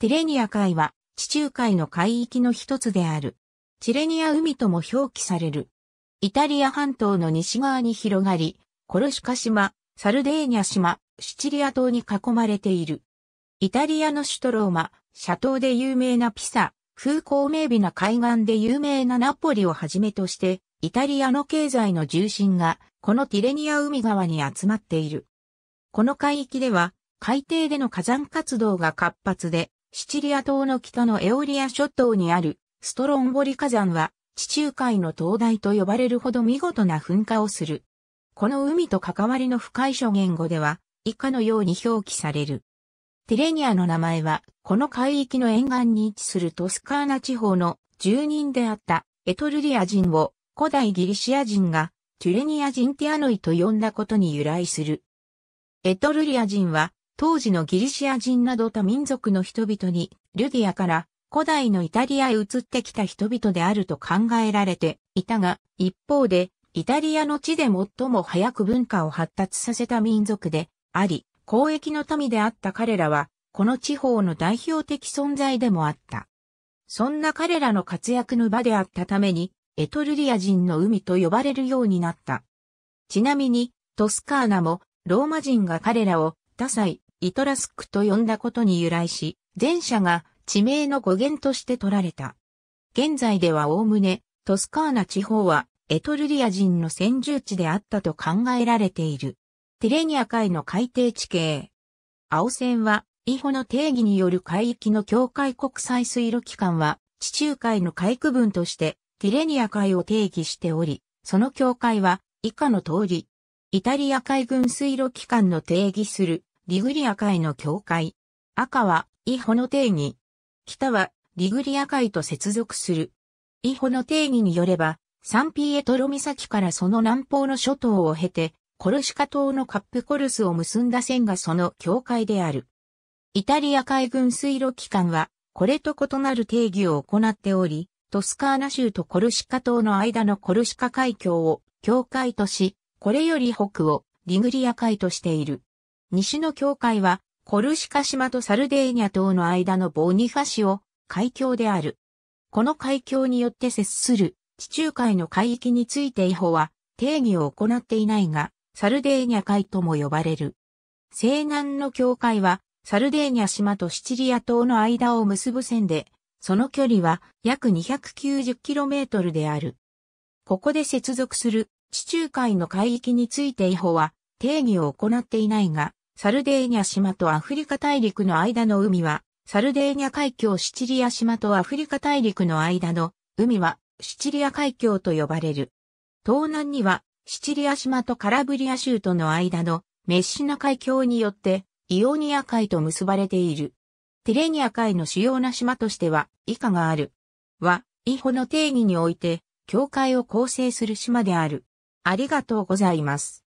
ティレニア海は地中海の海域の一つである。チレニア海とも表記される。イタリア半島の西側に広がり、コルシカ島、サルデーニャ島、シチリア島に囲まれている。イタリアの首都ローマ、シャトーで有名なピサ、風光明媚な海岸で有名なナポリをはじめとして、イタリアの経済の重心が、このティレニア海側に集まっている。この海域では、海底での火山活動が活発で、シチリア島の北のエオリア諸島にあるストロンボリ火山は地中海の灯台と呼ばれるほど見事な噴火をする。この海と関わりの深い諸言語では以下のように表記される。ティレニアの名前はこの海域の沿岸に位置するトスカーナ地方の住人であったエトルリア人を古代ギリシア人がティレニア人ティアノイと呼んだことに由来する。エトルリア人は当時のギリシア人など多民族の人々に、リュディアから古代のイタリアへ移ってきた人々であると考えられていたが、一方で、イタリアの地で最も早く文化を発達させた民族であり、交易の民であった彼らは、この地方の代表的存在でもあった。そんな彼らの活躍の場であったために、エトルリア人の海と呼ばれるようになった。ちなみに、トスカーナも、ローマ人が彼らを、多彩、イトラスクと呼んだことに由来し、前者が地名の語源として取られた。現在ではおおむね、トスカーナ地方はエトルリア人の先住地であったと考えられている。ティレニア海の海底地形。青線は、イホの定義による海域の境界国際水路機関は、地中海の海区分として、ティレニア海を定義しており、その境界は、以下の通り、イタリア海軍水路機関の定義するリグリア海の境界。赤は、イホの定義。北は、リグリア海と接続する。イホの定義によれば、サンピエトロ岬からその南方の諸島を経て、コルシカ島のカップコルスを結んだ線がその境界である。イタリア海軍水路機関は、これと異なる定義を行っており、トスカーナ州とコルシカ島の間のコルシカ海峡を境界とし、これより北をリグリア海としている。西の境界は、コルシカ島とサルデーニャ島の間のボニファシオ、海峡である。この海峡によって接する地中海の海域についてイホは定義を行っていないが、サルデーニャ海とも呼ばれる。西南の境界は、サルデーニャ島とシチリア島の間を結ぶ線で、その距離は約 290km である。ここで接続する地中海の海域についてイホは定義を行っていないが、サルデーニャ島とアフリカ大陸の間の海は、サルデーニャ海峡シチリア島とアフリカ大陸の間の海は、シチリア海峡と呼ばれる。東南には、シチリア島とカラブリア州との間のメッシナ海峡によって、イオニア海と結ばれている。テレニア海の主要な島としては、以下がある。は、イホの定義において、境界を構成する島である。ありがとうございます。